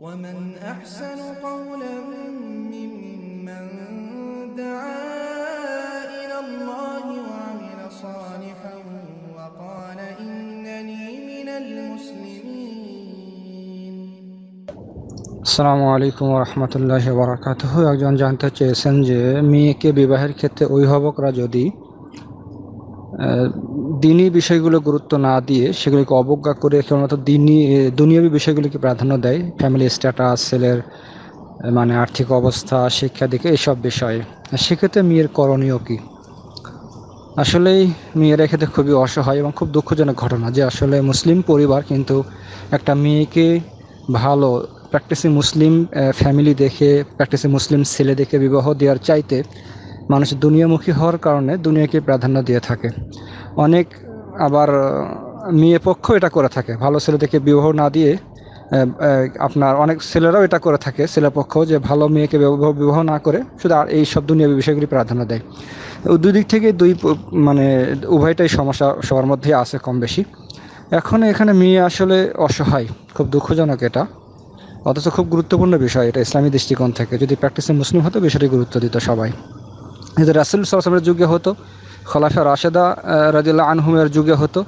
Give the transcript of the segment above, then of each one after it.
ومن أحسن قولا ممن دعا إلى الله وعمل صالحا وقال إنني من المسلمين السلام عليكم ورحمة الله وبركاته أجان جانتا چه سنجي مي كي كتة اوي هبوك راجو دي দিনই বিষয়গুলো গুরুত্ব না দিয়ে সেগুলিকে অবজ্ঞা করে কেবলমাত্র দিনই দুনিয়াবী বিষয়গুলিকে প্রাধান্য দেয় ফ্যামিলি স্ট্যাটাস ছেলের মানে আর্থিক অবস্থা শিক্ষা দিকে এসব বিষয়ে সেক্ষেত্রে মেয়ের করণীয় কী আসলেই মেয়েরা এক্ষেত্রে খুবই অসহায় এবং খুব দুঃখজনক ঘটনা যে আসলে মুসলিম পরিবার কিন্তু একটা মেয়েকে ভালো প্র্যাকটিসি মুসলিম ফ্যামিলি দেখে প্র্যাকটিসি মুসলিম ছেলে দেখে বিবাহ দেওয়ার চাইতে মানুষ দুনিয়ামুখী হওয়ার কারণে দুনিয়াকে প্রাধান্য দিয়ে থাকে অনেক আবার মেয়ে পক্ষ এটা করে থাকে ভালো ছেলেদেরকে বিবাহ না দিয়ে আপনার অনেক ছেলেরাও এটা করে থাকে পক্ষ যে ভালো মেয়েকে বিবাহ না করে শুধু আর এই সব দুনিয়া বিষয়গুলি প্রাধান্য দেয় দুই দিক থেকে দুই মানে উভয়টাই সমস্যা সবার মধ্যে আছে কম বেশি এখন এখানে মেয়ে আসলে অসহায় খুব দুঃখজনক এটা অথচ খুব গুরুত্বপূর্ণ বিষয় এটা ইসলামী দৃষ্টিকোণ থেকে যদি প্র্যাকটিসে মুসলিম হতো বিষয়টি গুরুত্ব দিত সবাই যদি রাসুল সালামের যুগে হতো খলাফা রাশেদা রাজিল্লা আনহুমের যুগে হতো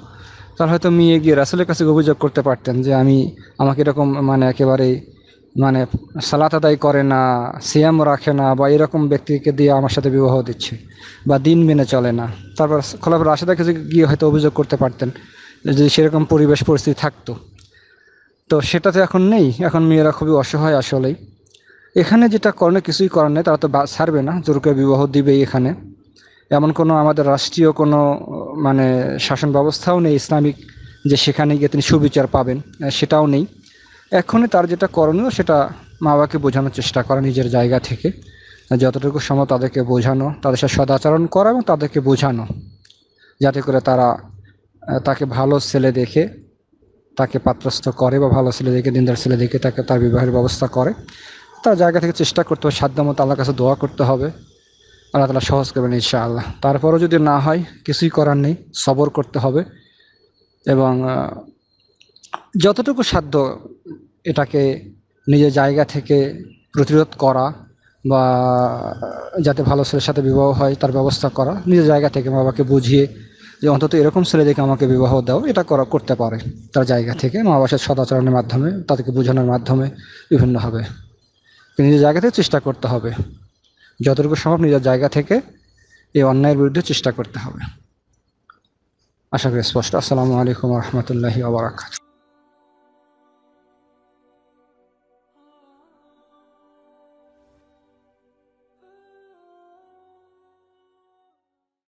তাহলে হয়তো মেয়ে গিয়ে রাসুলের কাছে অভিযোগ করতে পারতেন যে আমি আমাকে এরকম মানে একেবারে মানে সালাত আদায় করে না সিয়াম রাখে না বা এরকম ব্যক্তিকে দিয়ে আমার সাথে বিবাহ দিচ্ছে বা দিন মেনে চলে না তারপর খলাফা রাশেদা কাছে গিয়ে হয়তো অভিযোগ করতে পারতেন যদি সেরকম পরিবেশ পরিস্থিতি থাকতো তো সেটা তো এখন নেই এখন মেয়েরা খুবই অসহায় আসলেই এখানে যেটা করণে কিছুই করার নেই তারা তো ছাড়বে না জোরকে বিবাহ দিবেই এখানে এমন কোনো আমাদের রাষ্ট্রীয় কোনো মানে শাসন ব্যবস্থাও নেই ইসলামিক যে সেখানে গিয়ে তিনি সুবিচার পাবেন সেটাও নেই এখনই তার যেটা করণীয় সেটা মা বাবাকে বোঝানোর চেষ্টা করা নিজের জায়গা থেকে যতটুকু সময় তাদেরকে বোঝানো তাদের সাথে সদাচরণ করা এবং তাদেরকে বোঝানো যাতে করে তারা তাকে ভালো ছেলে দেখে তাকে পাত্রস্থ করে বা ভালো ছেলে দেখে দিনদার ছেলে দেখে তাকে তার বিবাহের ব্যবস্থা করে তার জায়গা থেকে চেষ্টা করতে হবে সাধ্য মতো আল্লাহর কাছে দোয়া করতে হবে আল্লাহ তালা সহজ করবেন ইনশাআল্লাহ তারপরও যদি না হয় কিছুই করার নেই সবর করতে হবে এবং যতটুকু সাধ্য এটাকে নিজের জায়গা থেকে প্রতিরোধ করা বা যাতে ভালো ছেলের সাথে বিবাহ হয় তার ব্যবস্থা করা নিজের জায়গা থেকে মা বাবাকে বুঝিয়ে যে অন্তত এরকম ছেলে দেখে আমাকে বিবাহ দাও এটা করা করতে পারে তার জায়গা থেকে মা বাবার সদাচরণের মাধ্যমে তাদেরকে বোঝানোর মাধ্যমে বিভিন্নভাবে নিজের জায়গা থেকে চেষ্টা করতে হবে যতটুকু সম্ভব নিজের জায়গা থেকে এই অন্যায়ের বিরুদ্ধে চেষ্টা করতে হবে আশা করি স্পষ্ট আসসালামু আলাইকুম রহমতুল্লাহি আবরাকাত